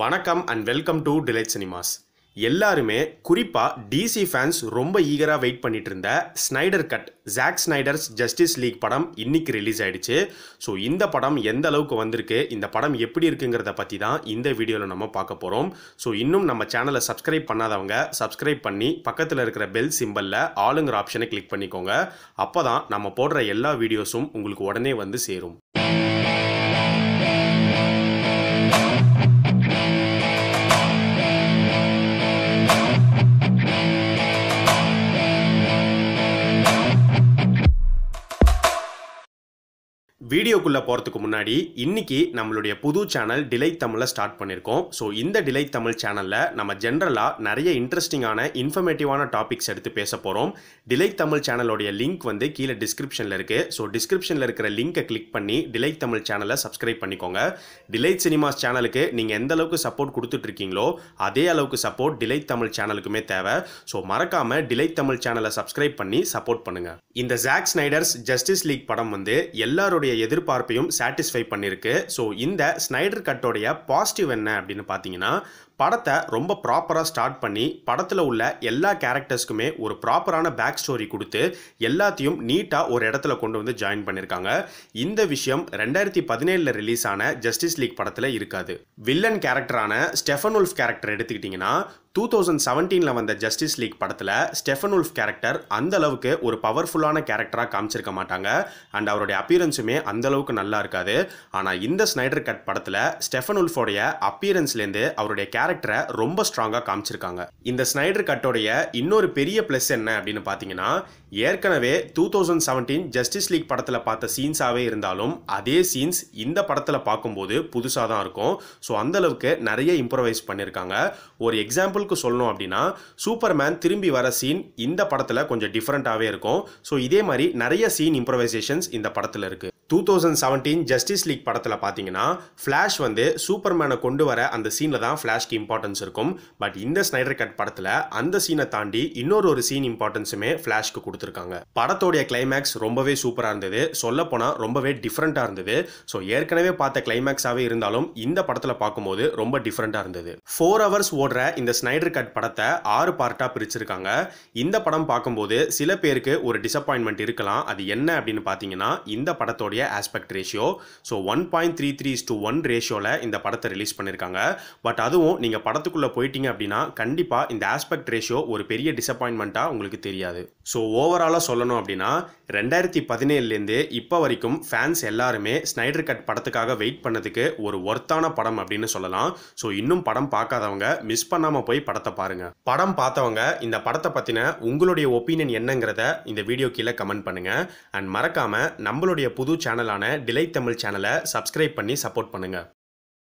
வணக்கம் and welcome to Delight Cinemas எல்லாருமே குறிப்பாக டிசி ஃபேன்ஸ் ரொம்ப ஈகராக வெயிட் பண்ணிட்டு இருந்த Snyder cut Jack Snyder's Justice League படம் இன்னைக்கு ரிலீஸ் ஆயிடுச்சு ஸோ இந்த படம் எந்த அளவுக்கு வந்திருக்கு இந்த படம் எப்படி இருக்குங்கிறத பற்றி தான் இந்த வீடியோவில் நம்ம பார்க்க போகிறோம் ஸோ இன்னும் நம்ம சேனலை சப்ஸ்கிரைப் பண்ணாதவங்க சப்ஸ்கிரைப் பண்ணி பக்கத்தில் இருக்கிற பெல் சிம்பலில் ஆளுங்கிற ஆப்ஷனை கிளிக் பண்ணிக்கோங்க அப்போ தான் நம்ம போடுற எல்லா வீடியோஸும் உங்களுக்கு உடனே வந்து சேரும் வீடியோக்குள்ளே போகிறதுக்கு முன்னாடி இன்றைக்கி நம்மளுடைய புது சேனல் டிலை தமிழை ஸ்டார்ட் பண்ணியிருக்கோம் ஸோ இந்த டிலை தமிழ் சேனலில் நம்ம ஜென்ரலாக நிறைய இன்ட்ரெஸ்டிங்கான இன்ஃபர்மேட்டிவான டாபிக்ஸ் எடுத்து பேச போகிறோம் டிலை தமிழ் சேனலோடைய லிங்க் வந்து கீழே டிஸ்கிரிப்ஷனில் இருக்குது ஸோ டிஸ்கிரிப்ஷனில் இருக்கிற லிங்கை கிளிக் பண்ணி டிலை தமிழ் சேனலை சப்ஸ்கிரைப் பண்ணிக்கோங்க டிலை சினிமாஸ் சேனலுக்கு நீங்கள் எந்த அளவுக்கு சப்போர்ட் கொடுத்துட்ருக்கீங்களோ அதே அளவுக்கு சப்போர்ட் டிலை தமிழ் சேனலுக்குமே தேவை ஸோ மறக்காமல் டிலை தமிழ் சேனலை சப்ஸ்கிரைப் பண்ணி சப்போர்ட் பண்ணுங்கள் இந்த ஜாக்ஸ் நைடர்ஸ் ஜஸ்டிஸ் லீக் படம் வந்து எல்லாரோட மக்களுடைய எதிர்பார்ப்பையும் சாட்டிஸ்ஃபை பண்ணியிருக்கு ஸோ இந்த ஸ்னைடர் கட்டோடைய பாசிட்டிவ் என்ன அப்படின்னு பார்த்தீங்கன்னா படத்தை ரொம்ப ப்ராப்பராக ஸ்டார்ட் பண்ணி படத்தில் உள்ள எல்லா கேரக்டர்ஸ்க்குமே ஒரு ப்ராப்பரான பேக் ஸ்டோரி கொடுத்து எல்லாத்தையும் நீட்டாக ஒரு இடத்துல கொண்டு வந்து ஜாயின் பண்ணியிருக்காங்க இந்த விஷயம் ரெண்டாயிரத்தி பதினேழில் ரிலீஸ் ஆன ஜஸ்டிஸ் லீக் படத்தில் இருக்காது வில்லன் கேரக்டரான ஸ்டெஃபன் உல்ஃப் கேரக்டர் எடுத்துக்கிட்டிங்கன்னா டூ தௌசண்ட் செவன்டீனில் வந்த ஜஸ்டிஸ் லீக் படத்தில் ஸ்டெஃபன் உல்ஃப் கேரக்டர் அந்த அளவுக்கு ஒரு பவர்ஃபுல்லான கேரக்டராக காமிச்சிருக்க மாட்டாங்க அண்ட் அவருடைய அப்பியரன்ஸுமே அந்த அளவுக்கு நல்லா இருக்காது ஆனால் இந்த ஸ்னைடர் கட் படத்தில் ஸ்டெஃபன் உல்ஃபோடைய அப்பியரன்ஸ்லேருந்து அவருடைய கேரக்டர் கேரக்டரை ரொம்ப ஸ்ட்ராங்காக காமிச்சிருக்காங்க இந்த ஸ்னைடர் கட்டோடைய இன்னொரு பெரிய ப்ளஸ் என்ன அப்படின்னு பார்த்தீங்கன்னா ஏற்கனவே two thousand seventeen Justice League படத்தில் பார்த்த சீன்ஸாகவே இருந்தாலும் அதே சீன்ஸ் இந்த படத்தில் பார்க்கும்போது புதுசாக தான் இருக்கும் ஸோ அந்தளவுக்கு நிறைய இம்ப்ரவைஸ் பண்ணியிருக்காங்க ஒரு எக்ஸாம்பிளுக்கு சொல்லணும் அப்படின்னா சூப்பர்மேன் திரும்பி வர சீன் இந்த படத்தில் கொஞ்சம் டிஃப்ரெண்ட்டாகவே இருக்கும் ஸோ இதே மாதிரி நிறைய சீன் இம்ப்ரவைசேஷன்ஸ் இந்த படத்தில் இருக்குது two thousand seventeen Justice League படத்தில் பார்த்தீங்கன்னா ஃப்ளாஷ் வந்து சூப்பர்மேனை கொண்டு வர அந்த சீனில் தான் ஃப்ளாஷ்க்கு இம்பார்ட்டன்ஸ் இருக்கும் பட் இந்த ஸ்னைடர் கட் படத்தில் அந்த சீனை தாண்டி இன்னொரு ஒரு சீன் இம்பார்ட்டன்ஸுமே ஃப்ளாஷ்க்கு கொடுத்துருக்காங்க படத்தோடைய கிளைமேக்ஸ் ரொம்பவே சூப்பராக இருந்தது சொல்லப்போனால் ரொம்பவே டிஃப்ரெண்ட்டாக இருந்தது ஸோ ஏற்கனவே பார்த்த கிளைமேக்ஸாகவே இருந்தாலும் இந்த படத்தில் பார்க்கும்போது ரொம்ப டிஃப்ரெண்ட்டாக இருந்தது ஃபோர் ஹவர்ஸ் ஓடுற இந்த ஸ்னைடர் கட் படத்தை ஆறு பார்ட்டாக பிரிச்சிருக்காங்க இந்த படம் பார்க்கும்போது சில பேருக்கு ஒரு டிசப்பாயின்மெண்ட் இருக்கலாம் அது என்ன அப்படின்னு பார்த்தீங்கன்னா இந்த படத்தோட படத்துடைய aspect ratio so one point three three two one ரேஷியோவில் இந்த படத்தை ரிலீஸ் பண்ணியிருக்காங்க பட் அதுவும் நீங்கள் படத்துக்குள்ளே போயிட்டீங்க அப்படின்னா கண்டிப்பாக இந்த ஆஸ்பெக்ட் ரேஷியோ ஒரு பெரிய டிசப்பாயின்மெண்ட்டாக உங்களுக்கு தெரியாது ஸோ ஓவராலாக சொல்லணும் அப்படின்னா ரெண்டாயிரத்தி பதினேழுலேருந்து இப்போ வரைக்கும் ஃபேன்ஸ் எல்லாருமே ஸ்னைடர் கட் படத்துக்காக வெயிட் பண்ணதுக்கு ஒரு ஒர்த்தான படம் அப்படின்னு சொல்லலாம் ஸோ இன்னும் படம் பார்க்காதவங்க மிஸ் பண்ணாமல் போய் படத்தை பாருங்கள் படம் பார்த்தவங்க இந்த படத்தை பற்றின உங்களுடைய ஒப்பீனியன் என்னங்கிறத இந்த வீடியோ கீழே கமெண்ட் பண்ணுங்கள் அண்ட் மறக்காமல் நம்மளுடைய புது சேனலான டிலை தமிழ் சேனலை சப்ஸ்கிரைப் பண்ணி சப்போர்ட் பண்ணுங்கள்